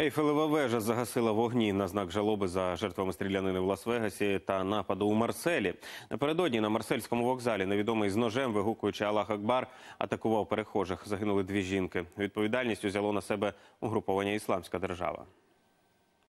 Ейфелева вежа загасила вогні на знак жалоби за жертвами стрілянини в Лас-Вегасі та нападу у Марселі. Напередодні на Марсельському вокзалі невідомий з ножем, вигукуючи Аллах Акбар, атакував перехожих. Загинули дві жінки. Відповідальність узяло на себе угруповання Ісламська держава.